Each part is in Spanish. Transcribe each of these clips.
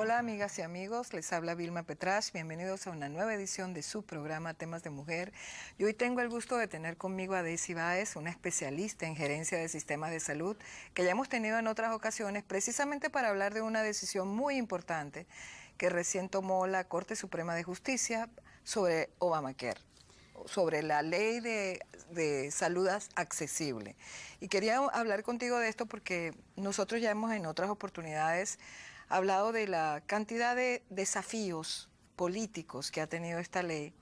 Hola amigas y amigos, les habla Vilma Petras. bienvenidos a una nueva edición de su programa Temas de Mujer. Y hoy tengo el gusto de tener conmigo a Daisy Baez, una especialista en gerencia de sistemas de salud, que ya hemos tenido en otras ocasiones precisamente para hablar de una decisión muy importante que recién tomó la Corte Suprema de Justicia sobre Obamacare sobre la ley de, de, salud accesible. Y quería hablar contigo de esto porque nosotros ya hemos en otras oportunidades hablado de la cantidad de desafíos políticos que ha tenido esta ley,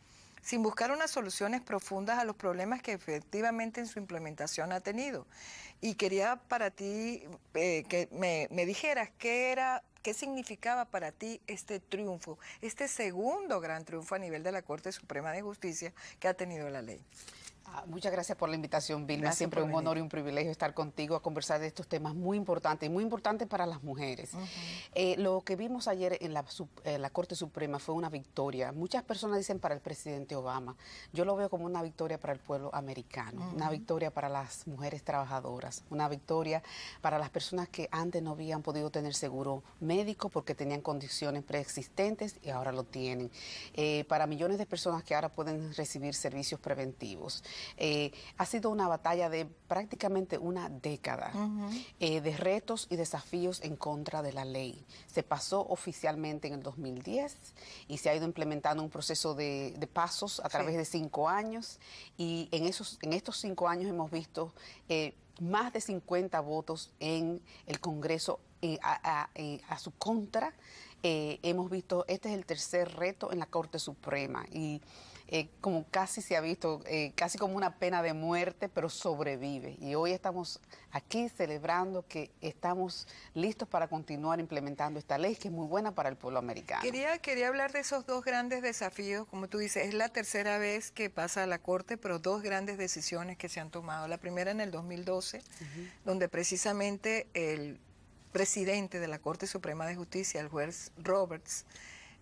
sin buscar unas soluciones profundas a los problemas que efectivamente en su implementación ha tenido. Y quería para ti eh, que me, me dijeras qué era ¿Qué significaba para ti este triunfo, este segundo gran triunfo a nivel de la Corte Suprema de Justicia que ha tenido la ley? Ah, muchas gracias por la invitación, Vilma. Siempre un honor y un privilegio estar contigo a conversar de estos temas muy importantes y muy importantes para las mujeres. Eh, lo que vimos ayer en eh, la, Corte Suprema fue una victoria. Muchas personas dicen para el presidente Obama. Yo lo veo como una victoria para el pueblo americano, una victoria para las mujeres trabajadoras, una victoria para las personas que antes no habían podido tener seguro médico porque tenían condiciones preexistentes y ahora lo tienen. Eh, para millones de personas que ahora pueden recibir servicios preventivos. Eh, ha sido una batalla de prácticamente una década eh, de retos y desafíos en contra de la ley. Se pasó oficialmente en el 2010 y se ha ido implementando un proceso de, pasos a través de cinco años y en, esos, en estos cinco años hemos visto... Eh, más de 50 votos en el Congreso a, su contra. hemos visto, este es el tercer reto en la Corte Suprema y eh, como casi se ha visto, eh, casi como una pena de muerte, pero sobrevive. Y hoy estamos aquí celebrando que estamos listos para continuar implementando esta ley que es muy buena para el pueblo americano. Quería, quería hablar de esos dos grandes desafíos, como tú dices, es la tercera vez que pasa a la Corte, pero dos grandes decisiones que se han tomado. La primera en el 2012, donde precisamente el presidente de la Corte Suprema de Justicia, el juez Roberts,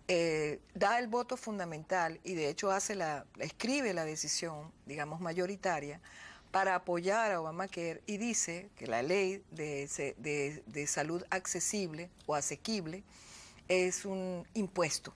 eh, da el voto fundamental y de hecho hace la, escribe la decisión, digamos, mayoritaria para apoyar a Obamacare y dice que la ley de salud accesible o asequible es un impuesto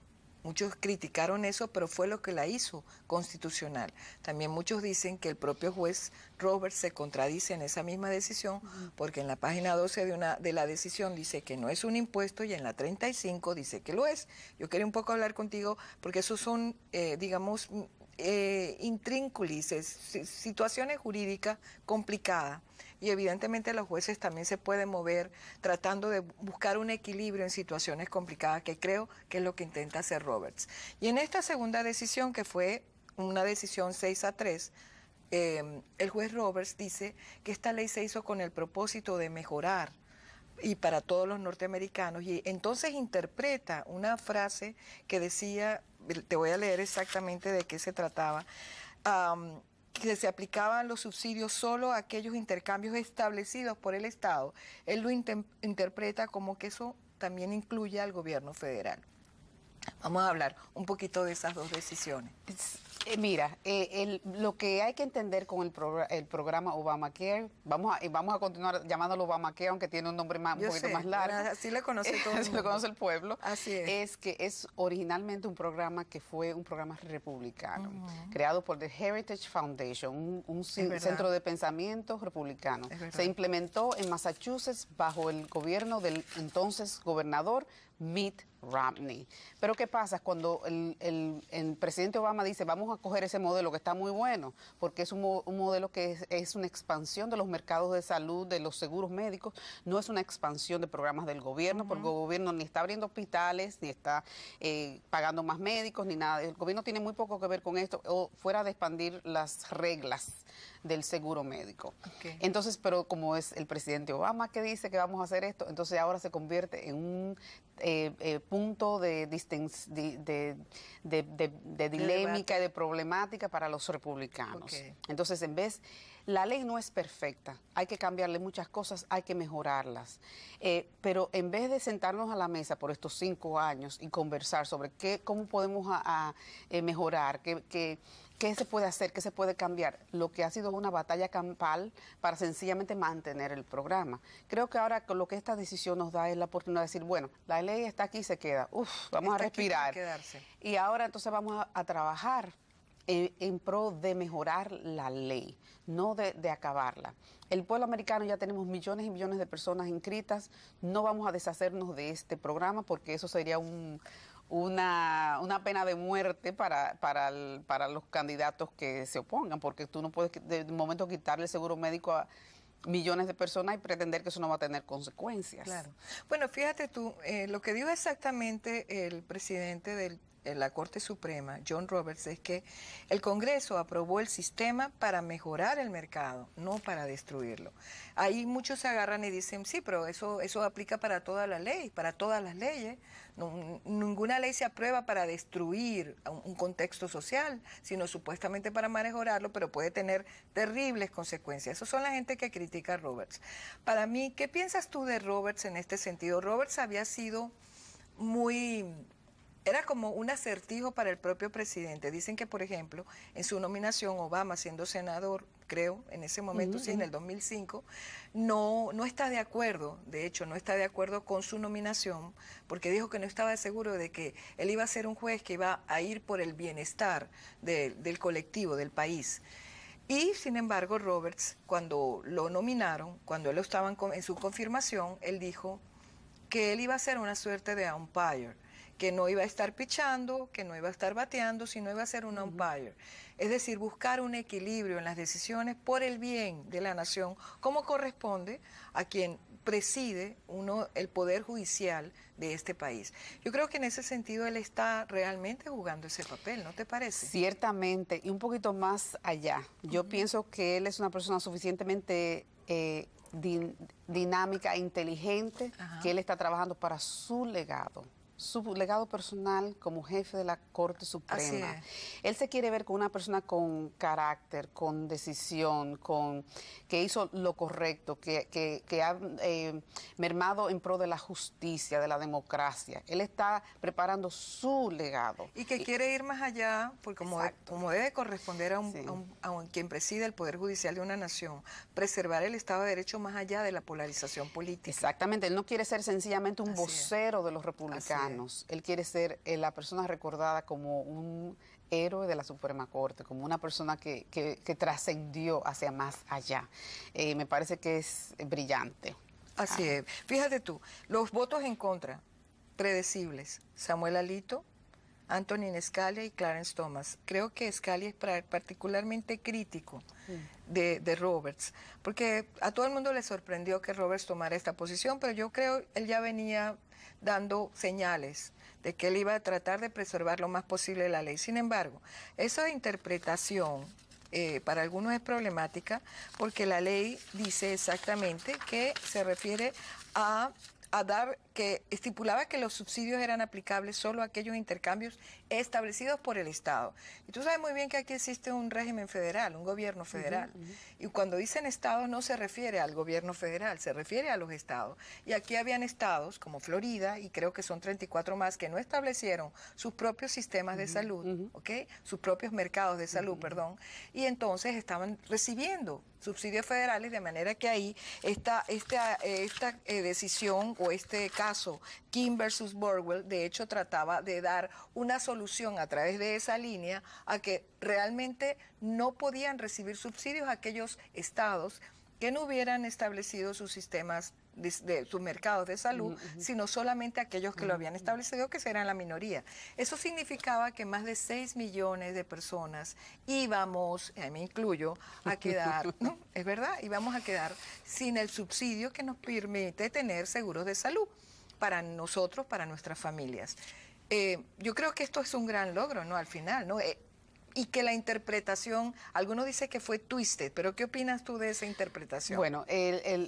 Muchos criticaron eso, pero fue lo que la hizo constitucional. También muchos dicen que el propio juez Roberts se contradice en esa misma decisión, porque en la página 12 de, una, de la decisión dice que no es un impuesto y en la 35 dice que lo es. Yo quería un poco hablar contigo, porque esos son, eh, digamos, mm, eh, situaciones jurídicas complicadas y evidentemente los jueces también se pueden mover tratando de buscar un equilibrio en situaciones complicadas que creo que es lo que intenta hacer Roberts. Y en esta segunda decisión, que fue una decisión 6 a 3, em, el juez Roberts dice que esta ley se hizo con el propósito de mejorar y para todos los norteamericanos. Y entonces interpreta una frase que decía, te voy a leer exactamente de qué se trataba que se aplicaban los subsidios solo a aquellos intercambios establecidos por el Estado, él lo interpreta como que eso también incluye al gobierno federal. Vamos a hablar un poquito de esas dos decisiones. Eh, mira, eh, lo que hay que entender con el, programa Obamacare, vamos a, vamos a continuar llamándolo Obamacare, aunque tiene un nombre más, un poquito más largo. Así le conoce todo. lo conoce el pueblo. Así es. Es que es originalmente un programa que fue un programa republicano, creado por The Heritage Foundation, un, un centro de pensamiento republicano. Se implementó en Massachusetts bajo el gobierno del entonces gobernador Meet Romney. Pero ¿qué pasa cuando el, presidente Obama dice vamos a coger ese modelo que está muy bueno, porque es un, modelo que es, una expansión de los mercados de salud, de los seguros médicos, no es una expansión de programas del gobierno, porque el gobierno ni está abriendo hospitales, ni está eh, pagando más médicos, ni nada. El gobierno tiene muy poco que ver con esto, o fuera de expandir las reglas del seguro médico. Entonces, pero como es el presidente Obama que dice que vamos a hacer esto, entonces ahora se convierte en un eh, eh, punto de, de, de, y de problemática para los republicanos. Entonces, en vez la ley no es perfecta, hay que cambiarle muchas cosas, hay que mejorarlas. Eh, pero en vez de sentarnos a la mesa por estos cinco años y conversar sobre qué, cómo podemos eh, mejorar, qué, se puede hacer, qué se puede cambiar, lo que ha sido una batalla campal para sencillamente mantener el programa. Creo que ahora lo que esta decisión nos da es la oportunidad de decir, bueno, la ley está aquí y se queda, vamos a respirar. Y ahora entonces vamos a trabajar en, pro de mejorar la ley, no de, acabarla. El pueblo americano ya tenemos millones y millones de personas inscritas, no vamos a deshacernos de este programa porque eso sería una, pena de muerte para, los candidatos que se opongan, porque tú no puedes de momento quitarle el seguro médico a millones de personas y pretender que eso no va a tener consecuencias. Claro. Bueno, fíjate tú, eh, lo que dijo exactamente el presidente del eh, la Corte Suprema, John Roberts, es que el Congreso aprobó el sistema para mejorar el mercado, no para destruirlo. Ahí muchos se agarran y dicen, sí, pero eso, eso aplica para toda la ley, para todas las leyes. ninguna ley se aprueba para destruir un, contexto social, sino supuestamente para mejorarlo, pero puede tener terribles consecuencias. Eso son la gente que critica a Roberts. Para mí, ¿qué piensas tú de Roberts en este sentido? Roberts había sido muy era como un acertijo para el propio presidente. Dicen que, por ejemplo, en su nominación, Obama, siendo senador, creo, en ese momento, sí, en el 2005, no, no está de acuerdo, de hecho, no está de acuerdo con su nominación, porque dijo que no estaba seguro de que él iba a ser un juez que iba a ir por el bienestar del colectivo, del país. Y sin embargo, Roberts, cuando lo nominaron, cuando él estaba en su confirmación, él dijo que él iba a ser una suerte de umpire que no iba a estar pichando, que no iba a estar bateando, sino iba a ser un umpire. Es decir, buscar un equilibrio en las decisiones por el bien de la nación, como corresponde a quien preside uno el poder judicial de este país. Yo creo que en ese sentido él está realmente jugando ese papel, ¿no te parece? Ciertamente, y un poquito más allá. Yo pienso que él es una persona suficientemente eh, dinámica e dinámica, inteligente, que él está trabajando para su legado su legado personal como jefe de la Corte Suprema. Él se quiere ver como una persona con carácter, con decisión, con que hizo lo correcto, que, ha eh, mermado en pro de la justicia, de la democracia. Él está preparando su legado. Y que quiere ir más allá, porque como, debe corresponder a, un, quien preside el Poder Judicial de una nación, preservar el Estado de Derecho más allá de la polarización política. Exactamente, él no quiere ser sencillamente un vocero de los republicanos. Él quiere ser eh, la persona recordada como un héroe de la Suprema Corte, como una persona que, trascendió hacia más allá. Eh, me parece que es brillante. Así ah. es. Fíjate tú, los votos en contra, predecibles, Samuel Alito, Anthony Scalia y Clarence Thomas. Creo que Scalia es particularmente crítico mm. de, de, Roberts, porque a todo el mundo le sorprendió que Roberts tomara esta posición, pero yo creo él ya venía dando señales de que él iba a tratar de preservar lo más posible la ley. Sin embargo, esa interpretación eh, para algunos es problemática porque la ley dice exactamente que se refiere a a dar que estipulaba que los subsidios eran aplicables solo a aquellos intercambios establecidos por el Estado. Y tú sabes muy bien que aquí existe un régimen federal, un gobierno federal. Y cuando dicen Estados no se refiere al gobierno federal, se refiere a los Estados. Y aquí habían Estados como Florida, y creo que son 34 más, que no establecieron sus propios sistemas de salud, Sus propios mercados de salud, perdón. Y entonces estaban recibiendo subsidios federales, de manera que ahí este, esta, esta, eh, esta decisión o este caso, Kim versus Borwell, de hecho trataba de dar una solución a través de esa línea a que realmente no podían recibir subsidios aquellos estados que no hubieran establecido sus sistemas de, sus mercados de salud, sino solamente aquellos que lo habían establecido, que serán la minoría. Eso significaba que más de 6 millones de personas íbamos, a me incluyo, a quedar, ¿no? es verdad, íbamos a quedar sin el subsidio que nos permite tener seguros de salud para nosotros, para nuestras familias. Eh, yo creo que esto es un gran logro, ¿no? Al final, ¿no? Eh, y que la interpretación, algunos dicen que fue twisted, pero ¿qué opinas tú de esa interpretación? Bueno,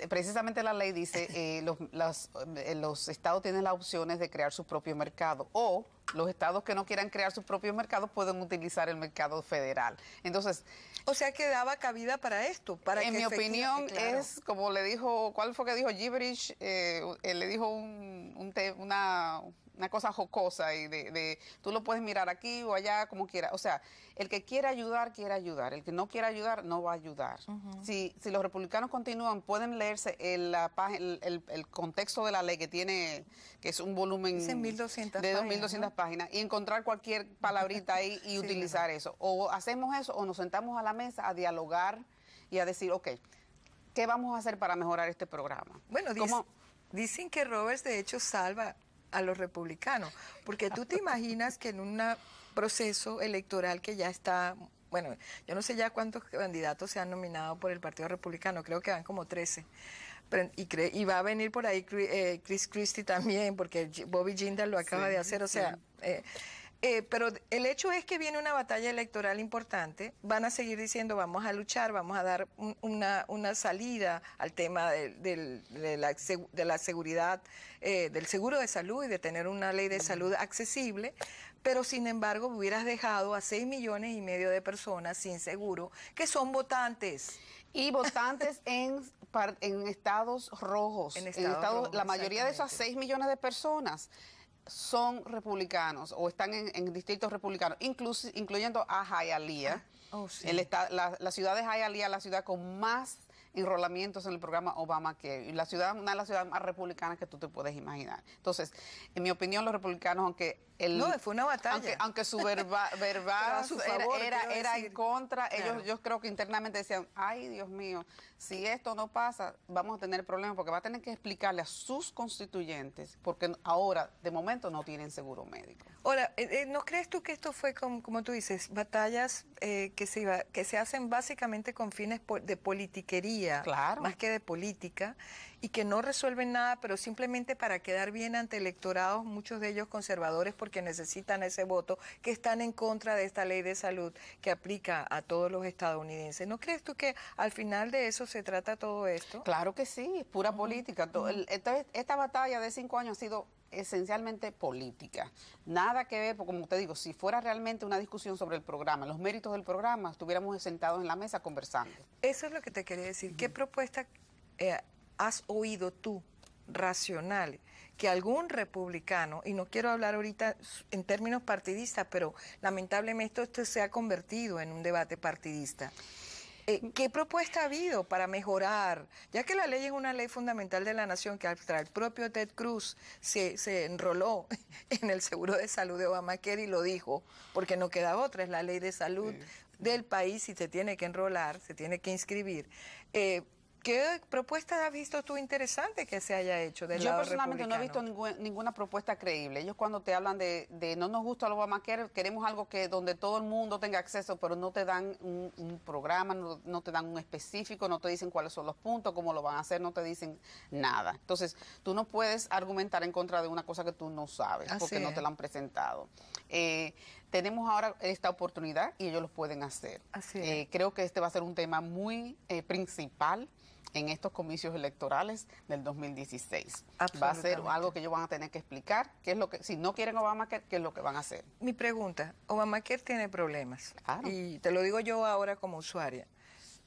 precisamente la ley dice eh, eh, los, estados tienen las opciones de crear su propio mercado o los estados que no quieran crear su propio mercado pueden utilizar el mercado federal. Entonces, o sea que daba cabida para esto, para en mi opinión eh, es como le dijo, ¿cuál fue que dijo Gibrich? Eh, le dijo un, una una cosa jocosa y de, tú lo puedes mirar aquí o allá como quieras. O sea, el que quiere ayudar, quiere ayudar. El que no quiere ayudar, no va a ayudar. si, los republicanos continúan, pueden leerse el, la, el, contexto de la ley que tiene, que es un volumen 1200 de 2.200 páginas, páginas, y encontrar cualquier palabrita ahí y utilizar eso. O hacemos eso o nos sentamos a la mesa a dialogar y a decir, ok, ¿qué vamos a hacer para mejorar este programa? Bueno, como dicen que Roberts de hecho salva a los republicanos, porque tú te imaginas que en un proceso electoral que ya está, bueno, yo no sé ya cuántos candidatos se han nominado por el Partido Republicano, creo que van como 13. y, y, va a venir por ahí eh, Chris Christie también, porque Bobby Jindal lo acaba de hacer, o sea, eh, eh, pero el hecho es que viene una batalla electoral importante. Van a seguir diciendo, vamos a luchar, vamos a dar una, salida al tema de, la, seguridad, eh, del seguro de salud y de tener una ley de salud accesible. Pero sin embargo, hubieras dejado a 6 millones y medio de personas sin seguro, que son votantes. Y votantes en, en estados rojos. En, estados, la mayoría de esas 6 millones de personas son republicanos o están en, distritos republicanos, incluso, incluyendo a Hialeah. Ah, oh, la, ciudad de Hialeah es la ciudad con más enrolamientos en el programa Obama que La ciudad, una de las ciudades más republicanas que tú te puedes imaginar. Entonces, en mi opinión, los republicanos, aunque no, fue una batalla. Aunque, su verba, verbal su era, en contra, ellos yo creo que internamente decían, ay Dios mío, si esto no pasa, vamos a tener problemas, porque va a tener que explicarle a sus constituyentes, porque ahora, de momento, no tienen seguro médico. Ahora, eh, eh, ¿no crees tú que esto fue, como, tú dices, batallas eh, que, se que se hacen básicamente con fines de politiquería, claro. más que de política? y que no resuelven nada, pero simplemente para quedar bien ante electorados, muchos de ellos conservadores porque necesitan ese voto, que están en contra de esta ley de salud que aplica a todos los estadounidenses. ¿No crees tú que al final de eso se trata todo esto? Claro que sí, es pura política. Entonces, esta batalla de cinco años ha sido esencialmente política. Nada que ver, como te digo, si fuera realmente una discusión sobre el programa, los méritos del programa, estuviéramos sentados en la mesa conversando. Eso es lo que te quería decir. ¿Qué propuesta eh, has oído tú, racional, que algún republicano, y no quiero hablar ahorita en términos partidistas, pero lamentablemente esto se ha convertido en un debate partidista. Eh, ¿Qué propuesta ha habido para mejorar? Ya que la ley es una ley fundamental de la nación, que el propio Ted Cruz se, enroló en el seguro de salud de Obamacare y lo dijo, porque no queda otra, es la ley de salud del país y se tiene que enrolar, se tiene que inscribir. Eh, ¿Qué propuesta has visto tú interesante que se haya hecho del Yo personalmente no he visto ninguna, propuesta creíble. Ellos cuando te hablan de, no nos gusta lo querer queremos algo que donde todo el mundo tenga acceso, pero no te dan un, programa, no, te dan un específico, no te dicen cuáles son los puntos, cómo lo van a hacer, no te dicen nada. Entonces, tú no puedes argumentar en contra de una cosa que tú no sabes porque no te la han presentado. Eh, tenemos ahora esta oportunidad y ellos lo pueden hacer. Eh, creo que este va a ser un tema muy eh, principal en estos comicios electorales del 2016. Va a ser algo que ellos van a tener que explicar, qué es lo que si no quieren Obamacare, qué es lo que van a hacer. Mi pregunta, Obamacare tiene problemas. Y te lo digo yo ahora como usuaria.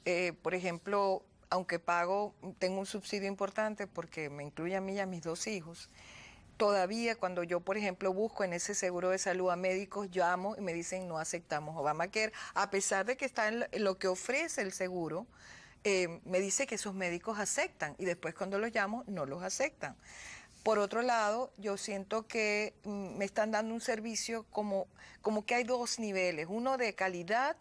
Eh, por ejemplo, aunque pago, tengo un subsidio importante porque me incluye a mí y a mis dos hijos. Todavía cuando yo, por ejemplo, busco en ese seguro de salud a médicos, llamo y me dicen no aceptamos Obamacare, a pesar de que está en lo que ofrece el seguro eh, me dice que esos médicos aceptan y después cuando los llamo no los aceptan. Por otro lado, yo siento que mm, me están dando un servicio como, como que hay dos niveles, uno de calidad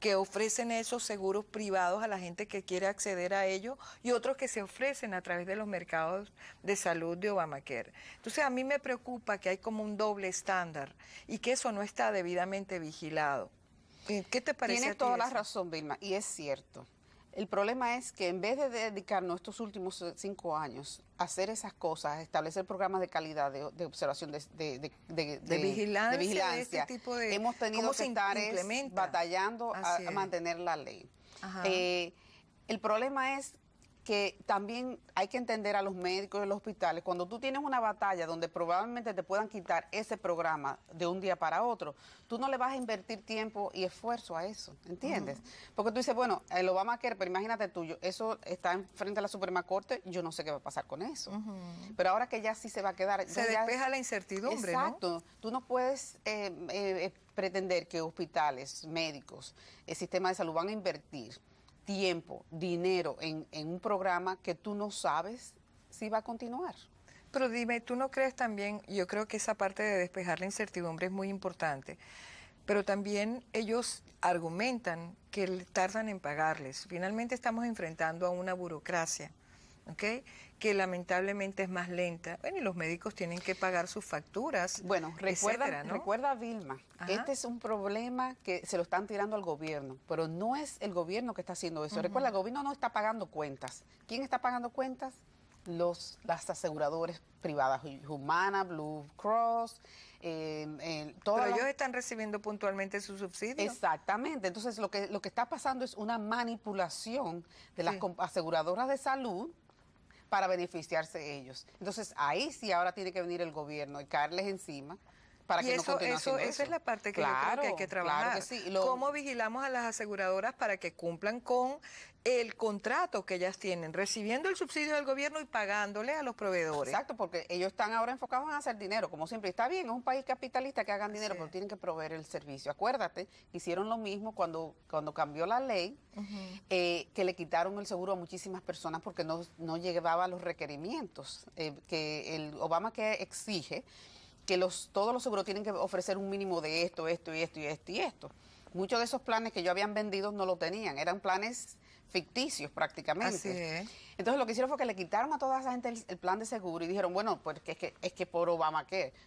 que ofrecen esos seguros privados a la gente que quiere acceder a ellos y otros que se ofrecen a través de los mercados de salud de Obamacare. Entonces a mí me preocupa que hay como un doble estándar y que eso no está debidamente vigilado. Eh, ¿Qué te parece? Tienes toda la razón, Vilma, y es cierto. El problema es que en vez de dedicarnos estos últimos eh, cinco años a hacer esas cosas, a establecer programas de calidad, de, observación, de, de, vigilancia, este hemos tenido que estar batallando a, mantener la ley. Eh, el problema es que también hay que entender a los médicos de los hospitales, cuando tú tienes una batalla donde probablemente te puedan quitar ese programa de un día para otro, tú no le vas a invertir tiempo y esfuerzo a eso, ¿entiendes? Porque tú dices, bueno, el querer, pero imagínate tuyo, eso está enfrente a la Suprema Corte, yo no sé qué va a pasar con eso. Pero ahora que ya sí se va a quedar... Se despeja la incertidumbre, Exacto. Tú no puedes... Eh, eh, pretender que hospitales, médicos, el sistema de salud van a invertir tiempo, dinero en, un programa que tú no sabes si va a continuar. Pero dime, ¿tú no crees también, yo creo que esa parte de despejar la incertidumbre es muy importante, pero también ellos argumentan que tardan en pagarles. Finalmente estamos enfrentando a una burocracia ¿okay? que lamentablemente es más lenta. Bueno, y los médicos tienen que pagar sus facturas. Bueno, recuerda, recuerda Vilma, este es un problema que se lo están tirando al gobierno, pero no es el gobierno que está haciendo eso. Recuerda, el gobierno no está pagando cuentas. ¿Quién está pagando cuentas? Los, las aseguradoras privadas, Humana, Blue Cross, eh, eh, Pero ellos están recibiendo puntualmente su subsidio. Exactamente. Entonces, lo que, lo que está pasando es una manipulación de las aseguradoras de salud para beneficiarse ellos. Entonces ahí sí ahora tiene que venir el gobierno y caerles encima para que eso, no eso, eso, Esa es la parte que que hay que trabajar. ¿Cómo vigilamos a las aseguradoras para que cumplan con el contrato que ellas tienen, recibiendo el subsidio del gobierno y pagándole a los proveedores. Exacto, porque ellos están ahora enfocados en hacer dinero, como siempre. Está bien, es un país capitalista que hagan dinero, pero tienen que proveer el servicio. Acuérdate, hicieron lo mismo cuando, cuando cambió la ley, eh, que le quitaron el seguro a muchísimas personas porque no, no llevaba los requerimientos eh, que el Obama que exige que los, todos los seguros tienen que ofrecer un mínimo de esto, esto y esto y esto y esto. Muchos de esos planes que yo habían vendido no lo tenían, eran planes ficticios prácticamente. Entonces lo que hicieron fue que le quitaron a toda esa gente el, plan de seguro y dijeron, bueno, pues es que, es que por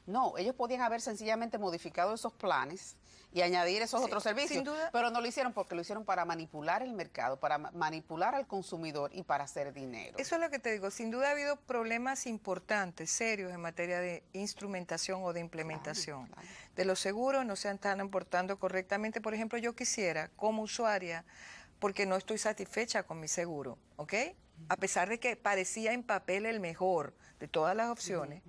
No, ellos podían haber sencillamente modificado esos planes y añadir esos otros servicios, pero no lo hicieron porque lo hicieron para manipular el mercado, para manipular al consumidor y para hacer dinero. Eso es lo que te digo, sin duda ha habido problemas importantes, serios en materia de instrumentación o de implementación. De los seguros no se están importando correctamente. Por ejemplo, yo quisiera, como usuaria, porque no estoy satisfecha con mi seguro, ¿ok? A pesar de que parecía en papel el mejor de todas las opciones,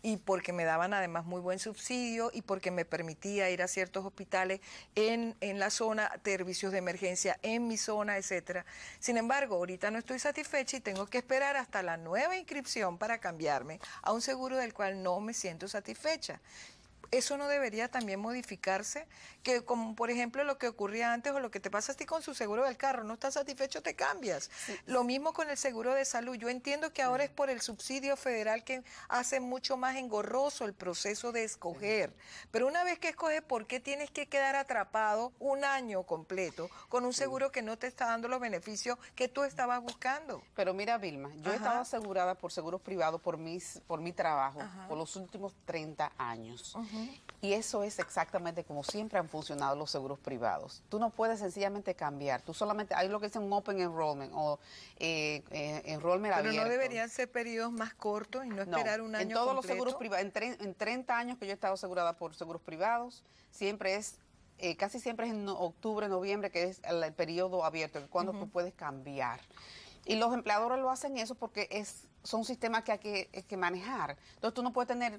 y porque me daban además muy buen subsidio y porque me permitía ir a ciertos hospitales en, en la zona, servicios de emergencia en mi zona, etcétera. Sin embargo, ahorita no estoy satisfecha y tengo que esperar hasta la nueva inscripción para cambiarme a un seguro del cual no me siento satisfecha eso no debería también modificarse, que como por ejemplo lo que ocurría antes o lo que te pasa a ti con su seguro del carro, no estás satisfecho, te cambias. Lo mismo con el seguro de salud. Yo entiendo que ahora es por el subsidio federal que hace mucho más engorroso el proceso de escoger, pero una vez que escoges, ¿por qué tienes que quedar atrapado un año completo con un seguro que no te está dando los beneficios que tú estabas buscando? Pero mira, Vilma, yo estaba asegurada por seguros privados por, mis, por mi trabajo por los últimos 30 años. Y eso es exactamente como siempre han funcionado los seguros privados. Tú no puedes sencillamente cambiar. Tú solamente, hay lo que dicen un open enrollment o eh, abierto. Eh, Pero no deberían ser periodos más cortos y no esperar un año En todos los seguros privados, en, 30 años que yo he estado asegurada por seguros privados, siempre es eh, casi siempre es en octubre, noviembre, que es el, periodo abierto, cuando tú puedes cambiar. Y los empleadores lo hacen eso porque es, son sistemas que hay que, eh, que manejar. Entonces tú no puedes tener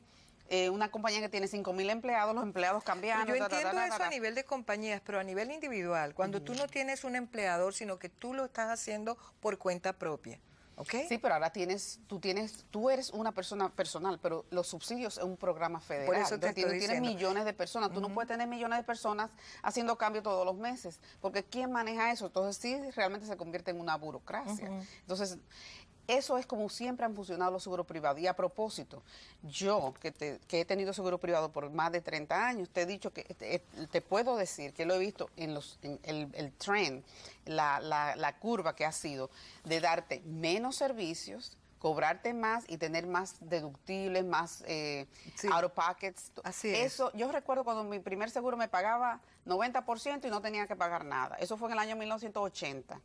eh, una compañía que tiene 5.000 empleados, los empleados cambiaron. Pues yo entiendo eso a nivel de compañías, pero a nivel individual, cuando tú no tienes un empleador, sino que tú lo estás haciendo por cuenta propia. Okay. Sí, pero ahora tienes, tú tienes, tú eres una persona personal, pero los subsidios es un programa federal. Por eso te Entonces, tienes, millones de personas. Tú no puedes tener millones de personas haciendo cambio todos los meses, porque quién maneja eso. Entonces sí, realmente se convierte en una burocracia. Entonces eso es como siempre han funcionado los seguros privados. Y a propósito, yo que, he tenido seguro privado por más de 30 años, te he dicho que eh, te, puedo decir que lo he visto en, el, tren trend, la, curva que ha sido de darte menos servicios, cobrarte más y tener más deductibles, más eh, out of Así Eso, yo recuerdo cuando mi primer seguro me pagaba 90% y no tenía que pagar nada. Eso fue en el año 1980.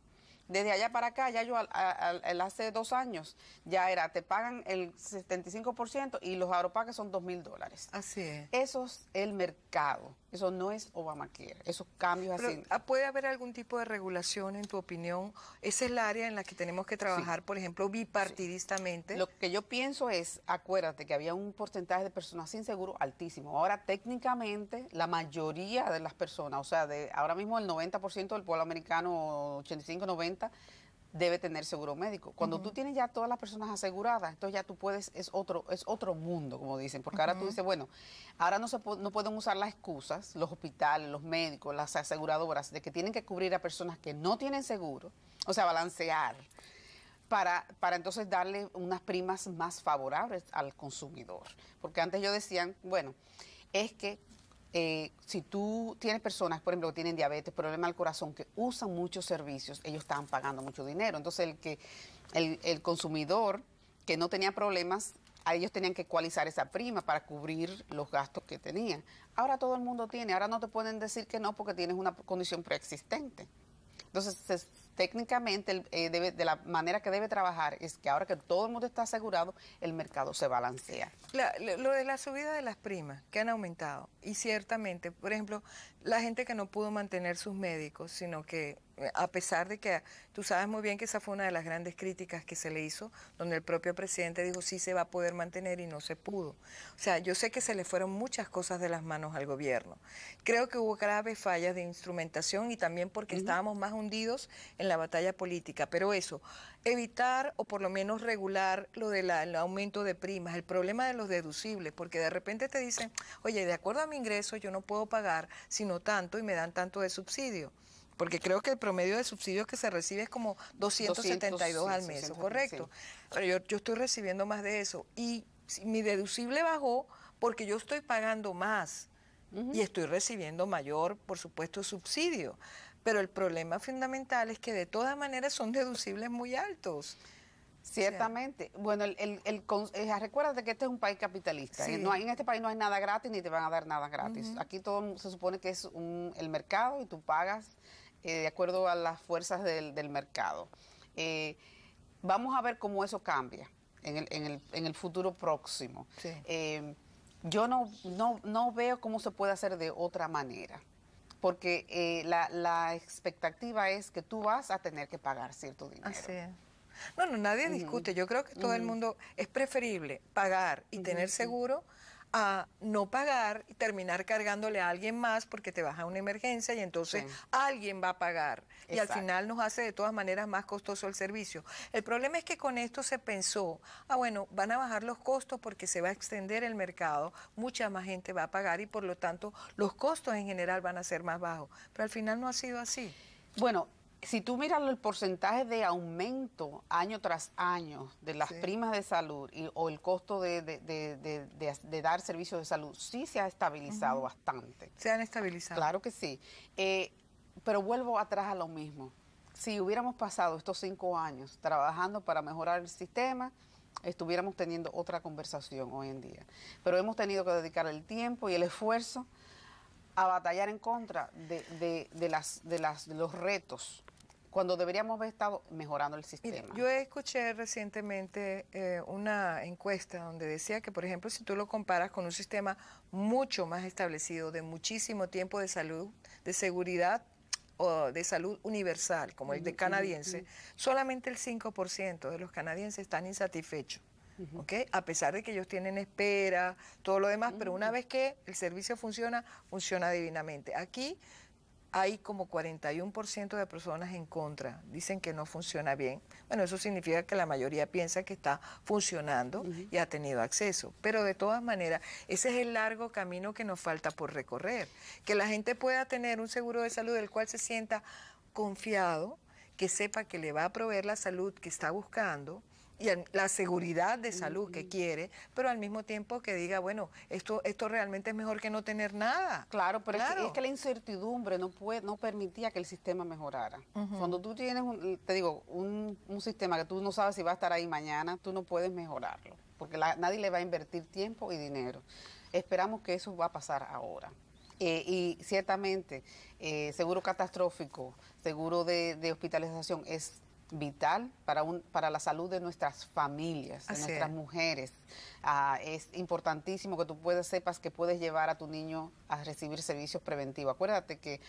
Desde allá para acá, ya yo al, hace dos años, ya era, te pagan el 75% y los agropaques son dos mil dólares. Así es. Eso es el mercado. Eso no es Obamacare, esos cambios así. Ah, ¿Puede haber algún tipo de regulación, en tu opinión? Esa es el área en la que tenemos que trabajar, por ejemplo, bipartidistamente. Lo que yo pienso es, acuérdate que había un porcentaje de personas sin seguro altísimo. Ahora, técnicamente, la mayoría de las personas, o sea, de ahora mismo el 90% del pueblo americano, 85-90%, debe tener seguro médico. Cuando tú tienes ya todas las personas aseguradas, entonces ya tú puedes, es otro, es otro mundo, como dicen, porque ahora tú dices, bueno, ahora no, se no pueden usar las excusas, los hospitales, los médicos, las aseguradoras, de que tienen que cubrir a personas que no tienen seguro, o sea, balancear. Para, para, entonces darle unas primas más favorables al consumidor. Porque antes yo decían, bueno, es que eh, si tú tienes personas, por ejemplo, que tienen diabetes, problemas al corazón, que usan muchos servicios, ellos estaban pagando mucho dinero. Entonces, el, que, el, consumidor que no tenía problemas, a ellos tenían que ecualizar esa prima para cubrir los gastos que tenían. Ahora todo el mundo tiene, ahora no te pueden decir que no porque tienes una condición preexistente. Entonces, se, técnicamente eh, de la manera que debe trabajar es que ahora que todo el mundo está asegurado, el mercado se balancea. lo de la subida de las primas, que han aumentado, y ciertamente, por ejemplo, la gente que no pudo mantener sus médicos, sino que a pesar de que tú sabes muy bien que esa fue una de las grandes críticas que se le hizo, donde el propio presidente dijo sí se va a poder mantener y no se pudo. O sea, yo sé que se le fueron muchas cosas de las manos al gobierno. Creo que hubo graves fallas de instrumentación y también porque estábamos más hundidos en la batalla política. Pero eso, evitar o por lo menos regular lo del aumento de primas, el problema de los deducibles, porque de repente te dicen, oye, de acuerdo a mi ingreso yo no puedo pagar sino tanto y me dan tanto de subsidio porque creo que el promedio de subsidios que se recibe es como 272 al mes, ¿correcto? Pero yo, estoy recibiendo más de eso y mi deducible bajó porque yo estoy pagando más y estoy recibiendo mayor, por supuesto, subsidio. Pero el problema fundamental es que de todas maneras son deducibles muy altos. Ciertamente. Bueno, el, el, eh, recuérdate que este es un país capitalista. No hay, en este país no hay nada gratis ni te van a dar nada gratis. Aquí todo se supone que es el mercado y tú pagas eh, de acuerdo a las fuerzas del, del mercado. Eh, vamos a ver cómo eso cambia en el, en el, en el futuro próximo. Eh, yo no, no, no, veo cómo se puede hacer de otra manera, porque la, la, expectativa es que tú vas a tener que pagar cierto dinero. Así es. No, no, nadie discute. Yo creo que todo el mundo es preferible pagar y tener seguro a no pagar y terminar cargándole a alguien más porque te baja una emergencia y entonces alguien va a pagar. Y al final nos hace de todas maneras más costoso el servicio. El problema es que con esto se pensó, ah, bueno, van a bajar los costos porque se va a extender el mercado, mucha más gente va a pagar y por lo tanto los costos en general van a ser más bajos. Pero al final no ha sido así. Bueno, si tú miras el porcentaje de aumento año tras año de las primas de salud o el costo de, dar servicios de salud, sí se ha estabilizado bastante. Se han estabilizado. Claro que sí. Eh, pero vuelvo atrás a lo mismo. Si hubiéramos pasado estos cinco años trabajando para mejorar el sistema, estuviéramos teniendo otra conversación hoy en día. Pero hemos tenido que dedicar el tiempo y el esfuerzo a batallar en contra de, las, de, las, los retos cuando deberíamos haber estado mejorando el sistema. yo escuché recientemente eh, una encuesta donde decía que, por ejemplo, si tú lo comparas con un sistema mucho más establecido, de muchísimo tiempo de salud, de seguridad o de salud universal, como el de canadiense, solamente el 5% de los canadienses están insatisfechos. A pesar de que ellos tienen espera, todo lo demás, pero una vez que el servicio funciona, funciona divinamente. Aquí hay como 41% de personas en contra, dicen que no funciona bien. Bueno, eso significa que la mayoría piensa que está funcionando y ha tenido acceso. Pero de todas maneras, ese es el largo camino que nos falta por recorrer. Que la gente pueda tener un seguro de salud del cual se sienta confiado, que sepa que le va a proveer la salud que está buscando y la seguridad de salud que quiere, pero al mismo tiempo que diga, bueno, esto, esto realmente es mejor que no tener nada. Claro, pero Es, que, la incertidumbre no, puede, no permitía que el sistema mejorara. Cuando tú tienes, un, te digo, un, sistema que tú no sabes si va a estar ahí mañana, tú no puedes mejorarlo, porque nadie le va a invertir tiempo y dinero. Esperamos que eso va a pasar ahora. Eh, y ciertamente, eh, seguro catastrófico, seguro de hospitalización es vital para, un, para la salud de nuestras familias, de nuestras mujeres. Ah, es importantísimo que tú puedes sepas que puedes llevar a tu niño a recibir servicios preventivos. Acuérdate que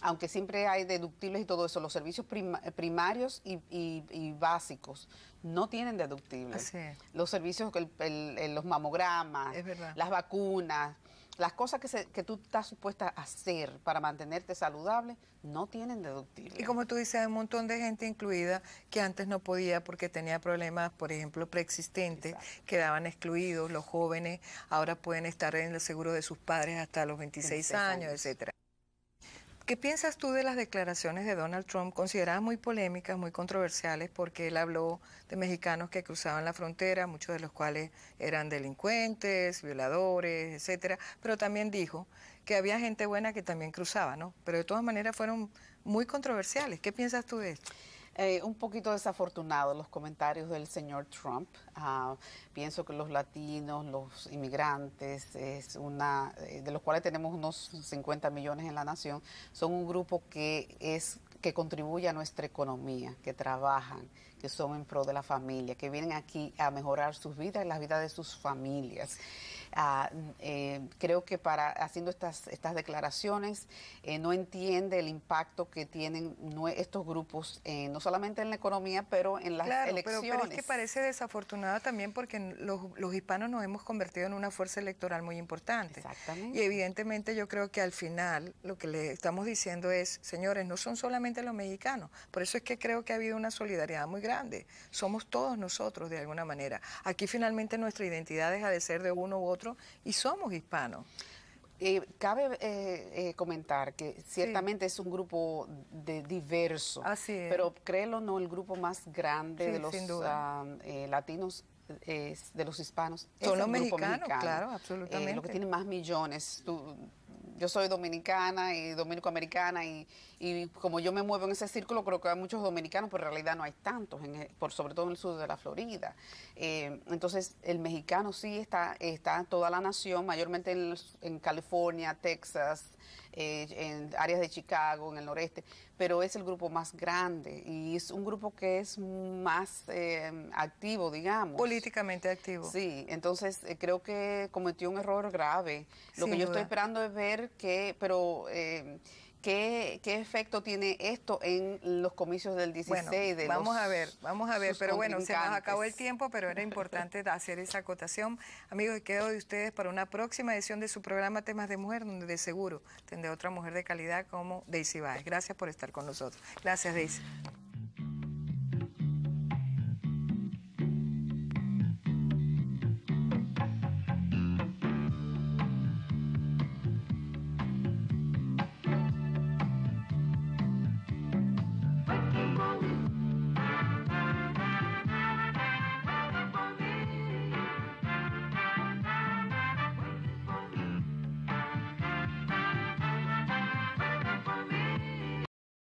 aunque siempre hay deductibles y todo eso, los servicios eh, primarios y, y, básicos no tienen deductibles. Los servicios, los mamogramas, las vacunas, las cosas que, que tú estás supuesta a hacer para mantenerte saludable no tienen deductible. Y como tú dices, hay un montón de gente incluida que antes no podía porque tenía problemas, por ejemplo, preexistentes, quedaban excluidos, los jóvenes ahora pueden estar en el seguro de sus padres hasta los 26, años, años, etcétera. ¿Qué piensas tú de las declaraciones de Donald Trump, consideradas muy polémicas, muy controversiales, porque él habló de mexicanos que cruzaban la frontera, muchos de los cuales eran delincuentes, violadores, etcétera, pero también dijo que había gente buena que también cruzaba, ¿no? Pero de todas maneras fueron muy controversiales. ¿Qué piensas tú de esto? Eh, un poquito desafortunado los comentarios del señor Trump. Ah, pienso que los latinos, los inmigrantes, es una eh, de los cuales tenemos unos 50 millones en la nación, son un grupo que es que contribuye a nuestra economía, que trabajan, que son en pro de la familia, que vienen aquí a mejorar sus vidas y las vidas de sus familias. Ah, eh, creo que para haciendo estas, estas declaraciones eh, no entiende el impacto que tienen estos grupos, eh, no solamente en la economía, pero en las elecciones. Pero, pero, es que parece desafortunada también porque los, los, hispanos nos hemos convertido en una fuerza electoral muy importante. Y evidentemente yo creo que al final lo que le estamos diciendo es, señores, no son solamente los mexicanos, por eso es que creo que ha habido una solidaridad muy grande, somos todos nosotros de alguna manera. Aquí finalmente nuestra identidad deja de ser de uno u otro y somos hispanos. Eh, cabe eh, eh, comentar que ciertamente es un grupo de diverso, pero créelo no, el grupo más grande de los ah, latinos latinos de los hispanos son los mexicanos, claro, absolutamente. los que tiene más millones. Tú, yo soy dominicana y dominicoamericana y, y como yo me muevo en ese círculo, creo que hay muchos dominicanos, pero pues, en realidad no hay tantos, por, sobre todo en el sur de la Florida. Eh, entonces, el mexicano sí está, está toda la nación, mayormente en, en California, Texas, eh, en áreas de Chicago, en el noreste, pero es el grupo más grande y es un grupo que es más eh, activo, digamos. Políticamente activo. Sí, entonces eh, creo que cometió un error grave. Lo que yo estoy esperando es ver que, pero ¿Qué, efecto tiene esto en los comicios del 16? vamos a ver, vamos a ver, pero bueno, se nos acabó el tiempo, pero era importante hacer esa acotación. Amigos, quedo de ustedes para una próxima edición de su programa Temas de Mujer, donde de seguro tendré otra mujer de calidad como Daisy Báez. Gracias por estar con nosotros. Gracias, Daisy.